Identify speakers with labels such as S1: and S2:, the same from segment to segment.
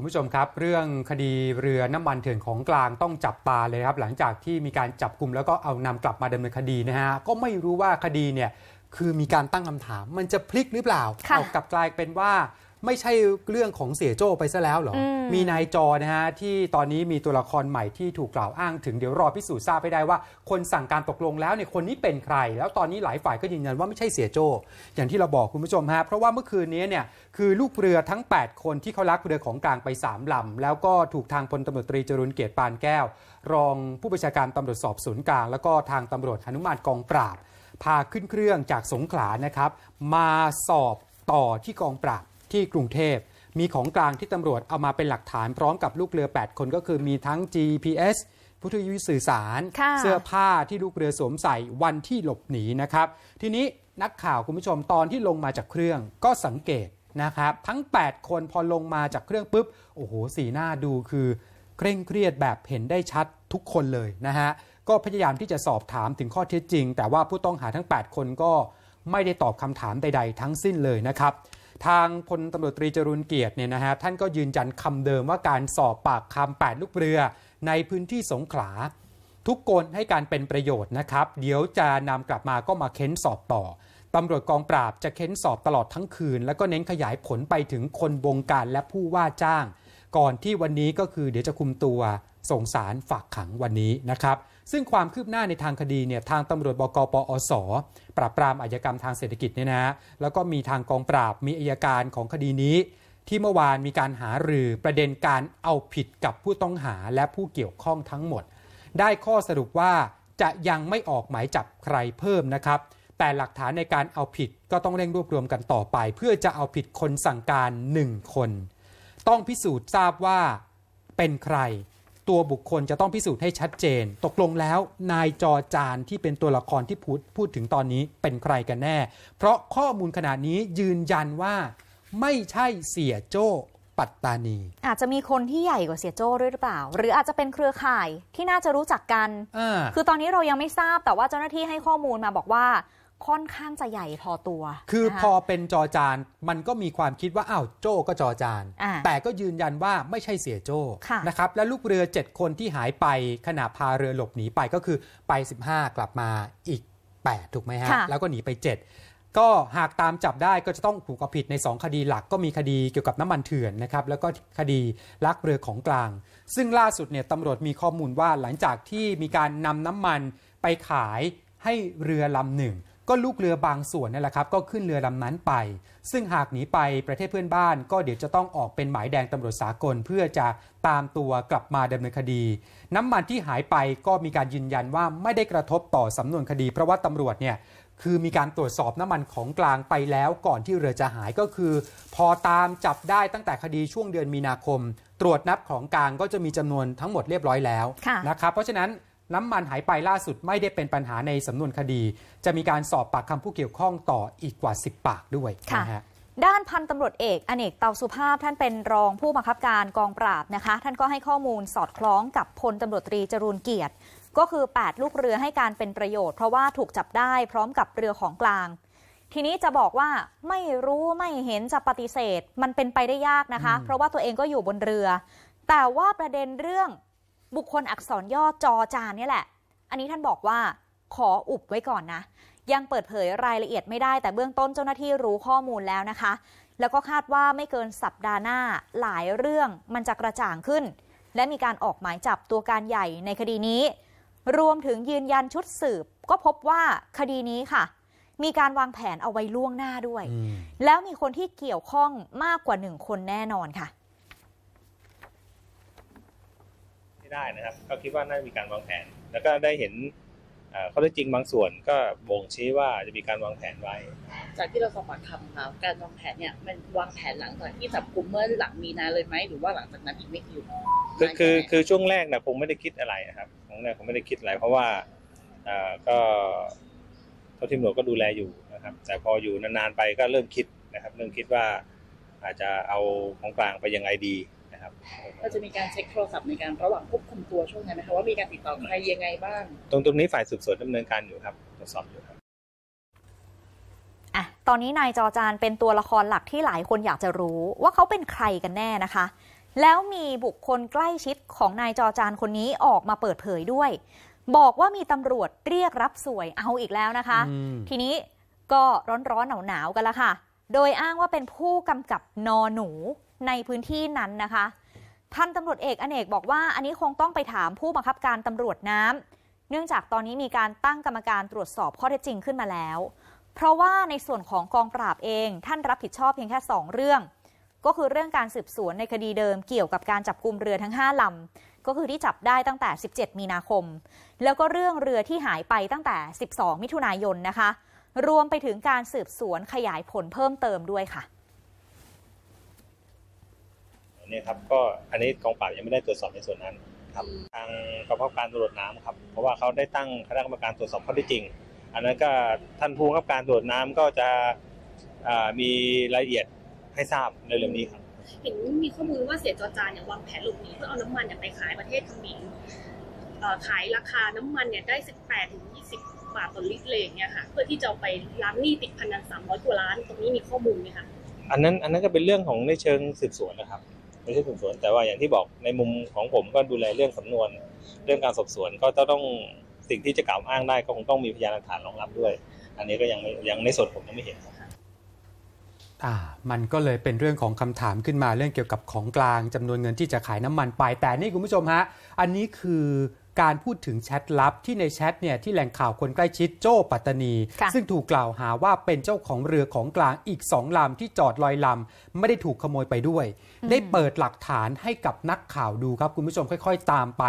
S1: คุณผู้ชมครับ เรื่องคดีเรือน้ำมันเถื่อนของกลางต้องจับตาเลยครับ หลังจากที่มีการจับกลุ่มแล้วก็เอานำกลับมาดำเนินคดีนะฮะ ก็ไม่รู้ว่าคดีเนี่ยคือมีการตั้งคำถาม มันจะพลิกหรือเปล่าเอากลับกลายเป็นว่าไม่ใช่เรื่องของเสียโจ้ไปซะแล้วหรอ มีนายจอนะฮะที่ตอนนี้มีตัวละครใหม่ที่ถูกกล่าวอ้างถึงเดี๋ยวรอพิสูจน์ทราบไปได้ว่าคนสั่งการตกลงแล้วเนี่ยคนนี้เป็นใคร แล้วตอนนี้หลายฝ่ายก็ยืนยันว่าไม่ใช่เสียโจ้อย่างที่เราบอกคุณผู้ชมฮะเพราะว่าเมื่อคืนนี้เนี่ยคือลูกเรือทั้ง8คนที่เขาลักเรือของกลางไป3ลำแล้วก็ถูกทางพลตำรวจตรีจรุนเกียรติปานแก้ว รองผู้บัญชาการตำรวจสอบสวนกลาง แล้วก็ทางตำรวจอนุมานกองปราบพาขึ้นเครื่องจากสงขลานะครับ มาสอบต่อที่กองปราบที่กรุงเทพมีของกลางที่ตำรวจเอามาเป็นหลักฐานพร้อมกับลูกเรือ 8 คนก็คือมีทั้ง GPS ผู้ทุยุสื่อสารเสื้อผ้าที่ลูกเรือสวมใส่วันที่หลบหนีนะครับ ทีนี้นักข่าวคุณผู้ชมตอนที่ลงมาจากเครื่องก็สังเกตนะครับ ทั้ง 8 คนพอลงมาจากเครื่อง ปุ๊บ โอ้โห สีหน้าดูคือ เคร่งเครียดแบบเห็นได้ชัดทุกคนเลยนะฮะก็พยายามที่จะสอบถามถึงข้อเท็จจริง แต่ว่าผู้ต้องหาทั้ง 8 คนก็ไม่ได้ตอบคำถามใด ๆ ทั้งสิ้นเลยนะครับทางพลตำรวจตรีจรุนเกียรติเนี่ยนะฮะท่านก็ยืนยันคำเดิมว่าการสอบปากคำแปดลูกเรือ ในพื้นที่สงขลาทุกคนให้การเป็นประโยชน์นะครับ เดี๋ยวจะนำกลับมาก็มาเค้นสอบต่อตำรวจกองปราบจะเค้นสอบตลอดทั้งคืน แล้วก็เน้นขยายผลไปถึงคนบงการและผู้ว่าจ้าง ก่อนที่วันนี้ก็คือเดี๋ยวจะคุมตัวส่งสารฝากขังวันนี้นะครับซึ่งความคืบหน้าในทางคดีเนี่ยทางตำรวจบกปอส ปราบปรามอาชญากรรมทางเศรษฐกิจเนี่ยนะแล้วก็มีทางกองปราบมีอายการของคดีนี้ ที่เมื่อวานมีการหารือประเด็นการเอาผิดกับผู้ต้องหาและผู้เกี่ยวข้องทั้งหมด ได้ข้อสรุปว่าจะยังไม่ออกหมายจับใครเพิ่มนะครับ แต่หลักฐานในการเอาผิดก็ต้องเร่งรวบรวมกันต่อไป เพื่อจะเอาผิดคนสั่งการ1คน ต้องพิสูจน์ทราบว่าเป็นใครตัวบุคคลจะต้องพิสูจน์ให้ชัดเจน ตกลงแล้วนายจอจานที่เป็นตัวละครที่พูดพูดถึงตอนนี้เป็นใครกันแน่ เพราะข้อมูลขนาดนี้ยืนยันว่าไม่ใช่เสียโจ้ปัตตานี
S2: อาจจะมีคนที่ใหญ่กว่าเสียโจ้ด้วยหรือเปล่า หรืออาจจะเป็นเครือข่ายที่น่าจะรู้จักกันคือตอนนี้เรายังไม่ทราบแต่ว่าเจ้าหน้าที่ให้ข้อมูลมาบอกว่าค่อนข้างจะใหญ่พอตัว
S1: คือพอเป็นจอจาน มันก็มีความคิดว่า อ้าวโจ้ก็จอจาน แต่ก็ยืนยันว่าไม่ใช่เสียโจ้ นะครับ และลูกเรือ 7 คนที่หายไปขณะพาเรือหลบหนีไปก็คือไป 15 กลับมาอีก 8 ถูกไหมฮะ แล้วก็หนีไป 7 ก็หากตามจับได้ก็จะต้องถูกเอาผิดใน 2 คดีหลัก ก็มีคดีเกี่ยวกับน้ำมันเถื่อนนะครับ แล้วก็คดีลักเรือของกลาง ซึ่งล่าสุดเนี่ยตำรวจมีข้อมูลว่าหลังจากที่มีการนำน้ำมันไปขายให้เรือลำหนึ่งก็ลูกเรือบางส่วนนี่แหละครับ ก็ขึ้นเรือลำนั้นไป ซึ่งหากหนีไปประเทศเพื่อนบ้าน ก็เดี๋ยวจะต้องออกเป็นหมายแดงตำรวจสากล เพื่อจะตามตัวกลับมาดำเนินคดี น้ำมันที่หายไปก็มีการยืนยันว่าไม่ได้กระทบต่อสำนวนคดีเพราะว่าตำรวจเนี่ยคือมีการตรวจสอบน้ำมันของกลางไปแล้ว ก่อนที่เรือจะหายก็คือพอตามจับได้ตั้งแต่คดีช่วงเดือนมีนาคม ตรวจนับของกลางก็จะมีจำนวนทั้งหมดเรียบร้อยแล้วนะครับเพราะฉะนั้นน้ำมันหายไปล่าสุดไม่ได้เป็นปัญหาในสำนวนคดี จะมีการสอบปากคำผู้เกี่ยวข้องต่ออีกกว่า 10 ปากด้วยนะฮะ
S2: ด้านพันตำรวจเอกอเนกเตาสุภาพท่านเป็นรองผู้บังคับการกองปราบนะคะ ท่านก็ให้ข้อมูลสอดคล้องกับพลตำรวจตรีจรูนเกียรติ ก็คือ 8 ลูกเรือให้การเป็นประโยชน์ เพราะว่าถูกจับได้พร้อมกับเรือของกลาง ทีนี้จะบอกว่าไม่รู้ไม่เห็นจะปฏิเสธ มันเป็นไปได้ยากนะคะ เพราะว่าตัวเองก็อยู่บนเรือ แต่ว่าประเด็นเรื่องบุคคลอักษรย่อจอจานนี่แหละ อันนี้ท่านบอกว่า ขออุบไว้ก่อนนะ ยังเปิดเผยรายละเอียดไม่ได้แต่เบื้องต้นเจ้าหน้าที่รู้ข้อมูลแล้วนะคะ แล้วก็คาดว่าไม่เกินสัปดาห์หน้าหลายเรื่องมันจะกระจ่างขึ้น และมีการออกหมายจับตัวการใหญ่ในคดีนี้ รวมถึงยืนยันชุดสืบก็พบว่าคดีนี้ค่ะ มีการวางแผนเอาไว้ล่วงหน้าด้วย แล้วมีคนที่เกี่ยวข้องมากกว่าหนึ่งคนแน่นอนค่ะ
S3: ให้ได้นะครับก็คิดว่าน่าจะมีการวางแผนแล้วก็ได้เห็นข้อเท็จจริงบางส่วนก็บ่งชี้ว่าจะมีการวางแผนไว้ จากท
S2: ี่เราสอบปากคำค่ะการวางแผนเนี่ยมันวางแผนหลังจากที่จับกลุ่มเมื่อหลังมีนาเลยไหมหรือว่าหลังจากนั้นอีกไม่กี่คื
S3: อคือคือช่วงแรกนะคงไม่ได้คิดอะไรนะครับช่วงแรกคงไม่ได้คิดอะไรเพราะว่าก็เจาที่หนูก็ดูแลอยู่นะครับแต่พออยู่นานๆไปก็เริ่มคิดนะครับเริ่มคิดว่าอาจจะเอาของกลางไปยังไงดีับ
S2: เราจะมีการเช็คโทรศัพท์ในการระหว่างควบคุมตัวช่วงนั้นนะคะ ว่ามีการติดต่อใครยังไงบ้าง
S3: ตรงตรงนี้ฝ่ายสืบสวนดำเนินการอยู่ครับตรวจสอบอยู่ครับ
S2: อ่ะตอนนี้นายจอจานเป็นตัวละครหลักที่หลายคนอยากจะรู้ ว่าเขาเป็นใครกันแน่นะคะ แล้วมีบุคคลใกล้ชิดของนายจอจานคนนี้ออกมาเปิดเผยด้วย บอกว่ามีตำรวจเรียกรับสวยเอาอีกแล้วนะคะ ทีนี้ก็ร้อนๆหนาวๆกันละค่ะ โดยอ้างว่าเป็นผู้กำกับนอหนูในพื้นที่นั้นนะคะพันตำรวจเอกอเนกบอกว่าอันนี้คงต้องไปถามผู้บังคับการตำรวจน้ำเนื่องจากตอนนี้มีการตั้งกรรมการตรวจสอบข้อเท็จจริงขึ้นมาแล้ว เพราะว่าในส่วนของกองปราบเองท่านรับผิดชอบเพียงแค่ 2 เรื่อง ก็คือเรื่องการสืบสวนในคดีเดิมเกี่ยวกับการจับกลุ่มเรือทั้ง 5ลำก็คือที่จับได้ตั้งแต่ 17 มีนาคม แล้วก็เรื่องเรือที่หายไปตั้งแต่ 12 มิถุนายนนะคะ รวมไปถึงการสืบสวนขยายผลเพิ่มเติมด้วยค่ะ
S3: เนี่ยครับก็อันนี้กองปราบยังไม่ได้ตรวจสอบในส่วนนั้นครับทางกองพับการตรวจน้ำครับ เพราะว่าเขาได้ตั้งคณะกรรมการตรวจสอบข้อที่จริง อันนั้นก็ท่านผู้กำกับการตรวจน้ำก็จะมีรายละเอียดให้ทราบในเรื่องนี้ครับ
S2: เห็นมีข้อมูลว่าเสียจอจานเนี่ยวางแผนหลบหนีเพื่อเอาน้ำมันเนี่ยไปขายประเทศเขมรขายราคาน้ำมันเนี่ยได้18ถึง20บาทต่อลิตรเลยเนี่ยค่ะเพื่อที่จะไปล้างหนี้ติดพันนันสามร้อยกว่าล้าน ตรงนี้มีข้อมูลไหมคะ
S3: อันนั้นอันนั้นก็เป็นเรื่องของในเชิงสืบสวนนะครับไม่ใช่สืบสวนแต่ว่าอย่างที่บอกในมุมของผมก็ดูแลเรื่องสำนวน เรื่องการสอบสวนก็ต้องสิ่งที่จะกล่าวอ้างได้ก็คงต้องมีพยานหลักฐานรองรับด้วย อันนี้ก็ยังยังในส่วนผมยังไม่เห็นครับ
S1: อ่า มันก็เลยเป็นเรื่องของคำถามขึ้นมาเรื่องเกี่ยวกับของกลางจำนวนเงินที่จะขายน้ำมันไปแต่นี่คุณผู้ชมฮะอันนี้คือการพูดถึงแชทลับที่ในแชทเนี่ยที่แหล่งข่าวคนใกล้ชิดโจ้ปัตตานี ซึ่งถูกกล่าวหาว่าเป็นเจ้าของเรือของกลางอีกสองลำที่จอดลอยลำไม่ได้ถูกขโมยไปด้วย ได้เปิดหลักฐานให้กับนักข่าวดูครับ คุณผู้ชมค่อย ๆ ตามไป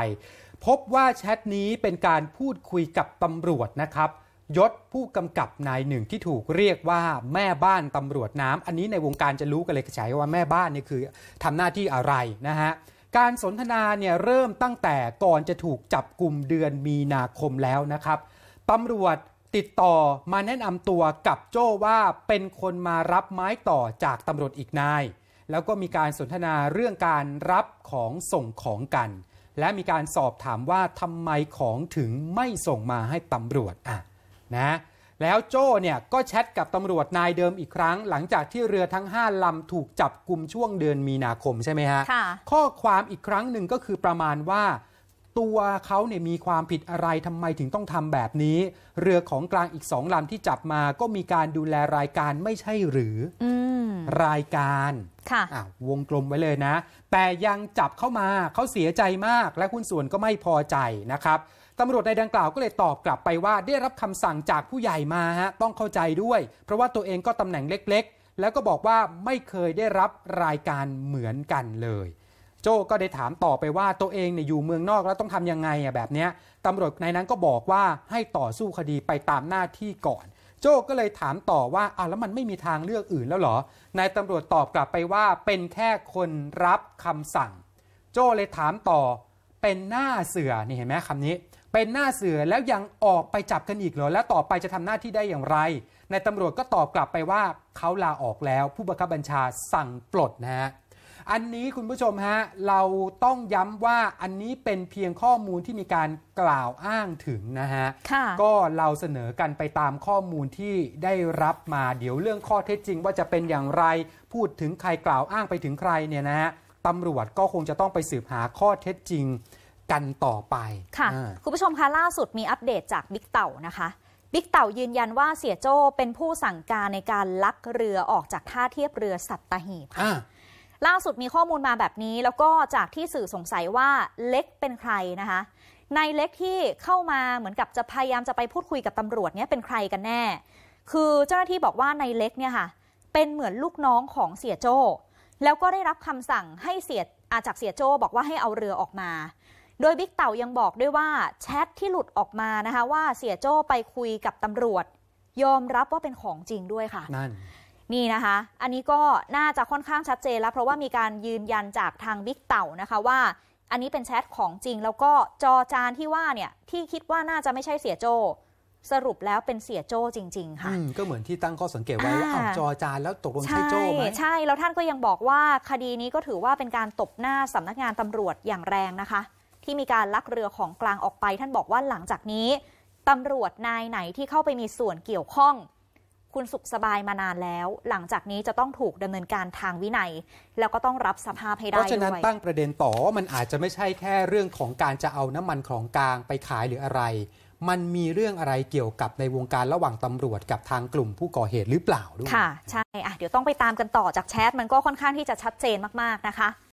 S1: พบว่าแชทนี้เป็นการพูดคุยกับตำรวจนะครับ ยศผู้กำกับนายหนึ่งที่ถูกเรียกว่าแม่บ้านตำรวจน้ำอันนี้ในวงการจะรู้กันเลยกระจายว่าแม่บ้านนี่คือทำหน้าที่อะไรนะฮะการสนทนาเนี่ยเริ่มตั้งแต่ก่อนจะถูกจับกลุ่มเดือนมีนาคมแล้วนะครับตำรวจติดต่อมาแนะนำตัวกับโจ้ว่าเป็นคนมารับไม้ต่อจากตำรวจอีกนาย แล้วก็มีการสนทนาเรื่องการรับของส่งของกัน และมีการสอบถามว่าทำไมของถึงไม่ส่งมาให้ตำรวจอ่ะนะแล้วโจ้เนี่ยก็แชทกับตำรวจนายเดิมอีกครั้ง หลังจากที่เรือทั้ง 5ลำถูกจับกลุ่มช่วงเดือนมีนาคมใช่ไหมฮะข้อความอีกครั้งหนึ่งก็คือประมาณว่า ตัวเขาเนี่ยมีความผิดอะไรทำไมถึงต้องทำแบบนี้ เรือของกลางอีกสองลำที่จับมาก็มีการดูแลรายการไม่ใช่หรืออรายการ ค่ะ วงกลมไว้เลยนะแต่ยังจับเข้ามาเขาเสียใจมากและคุณส่วนก็ไม่พอใจนะครับตำรวจในดังกล่าวก็เลยตอบกลับไปว่าได้รับคำสั่งจากผู้ใหญ่มาฮะต้องเข้าใจด้วย เพราะว่าตัวเองก็ตำแหน่งเล็ก ๆ แล้วก็บอกว่าไม่เคยได้รับรายการเหมือนกันเลย โจ้ก็ได้ถามต่อไปว่าตัวเองเนี่ยอยู่เมืองนอกแล้วต้องทำยังไงอ่ะแบบเนี้ยตำรวจในนั้นก็บอกว่าให้ต่อสู้คดีไปตามหน้าที่ก่อน โจ้ก็เลยถามต่อว่าอ้าวแล้วมันไม่มีทางเลือกอื่นแล้วเหรอนายตำรวจตอบกลับไปว่าเป็นแค่คนรับคำสั่ง โจ้เลยถามต่อเป็นหน้าเสือนี่เห็นไหมคำนี้เป็นหน้าเสือแล้วยังออกไปจับกันอีกเหรอแล้วต่อไปจะทำหน้าที่ได้อย่างไรนายตำรวจก็ตอบกลับไปว่าเขาลาออกแล้ว ผู้บังคับบัญชาสั่งปลดนะ ฮะ อันนี้คุณผู้ชมฮะ เราต้องย้ำว่าอันนี้เป็นเพียงข้อมูลที่มีการกล่าวอ้างถึงนะฮะ ก็เราเสนอกันไปตามข้อมูลที่ได้รับมาเดี๋ยวเรื่องข้อเท็จจริง ว่าจะเป็นอย่างไรพูดถึงใครกล่าวอ้างไปถึงใครเนี่ยนะฮะตำรวจก็คงจะต้องไปสืบหาข้อเท็จจริงกันต่อไปค่ะคุ
S2: ณผู้ชมคะล่าสุดมีอัปเดตจากบิ๊กเต่านะคะบิ๊กเต่ายืนยันว่าเสียโจ้เป็นผู้สั่งการในการลักเรือออกจากท่าเทียบเรือสัตหีบค่ะล่าสุดมีข้อมูลมาแบบนี้แล้วก็จากที่สื่อสงสัยว่าเล็กเป็นใครนะคะนายเล็กที่เข้ามาเหมือนกับจะพยายามจะไปพูดคุยกับตำรวจเนี่ยเป็นใครกันแน่ คือเจ้าหน้าที่บอกว่านายเล็กเนี่ยค่ะ เป็นเหมือนลูกน้องของเสียโจ้ แล้วก็ได้รับคำสั่งให้เสียอาจากเสียโจ้บอกว่าให้เอาเรือออกมาโดยบิ๊กเต่ายังบอกด้วยว่าแชทที่หลุดออกมานะคะว่าเสียโจ้ไปคุยกับตำรวจยอมรับว่าเป็นของจริงด้วยค่ะนั่นนี่นะคะ อันนี้ก็น่าจะค่อนข้างชัดเจนแล้วเพราะว่ามีการยืนยันจากทางบิ๊กเต่านะคะว่าอันนี้เป็นแชทของจริง แล้วก็จอจานที่ว่าเนี่ยที่คิดว่าน่าจะไม่ใช่เสียโจสรุปแล้วเป็นเสียโจ้จริง ๆ ค่ะ
S1: ก็เหมือนที่ตั้งข้อสังเกตไว้ว่าเอาจอจานแล้วตกลงใช่โจ้ไหม
S2: ใช่ แล้วท่านก็ยังบอกว่าคดีนี้ก็ถือว่าเป็นการตบหน้าสำนักงานตำรวจอย่างแรงนะคะที่มีการลักเรือของกลางออกไป ท่านบอกว่าหลังจากนี้ตำรวจนายไหนที่เข้าไปมีส่วนเกี่ยวข้อง คุณสุขสบายมานานแล้ว หลังจากนี้จะต้องถูกดำเนินการทางวินัย แล้วก็ต้องรับสภาพให้ได้ด้วย เพราะฉะนั้นตั้งป
S1: ระเด็นต่อว่ามันอาจจะไม่ใช่แค่เรื่องของการจะเอาน้ำมันของกลางไปขายหรืออะไร มันมีเรื่องอะไรเกี่ยวกับในวงการระหว่างตำรวจกับทางกลุ่มผู้ก่อเหตุหรือเปล่าด้วยค่
S2: ะ ใช่อ่ะเดี๋ยวต้องไปตามกันต่อจากแชทมันก็ค่อนข้างที่จะชัดเจนมากๆนะคะ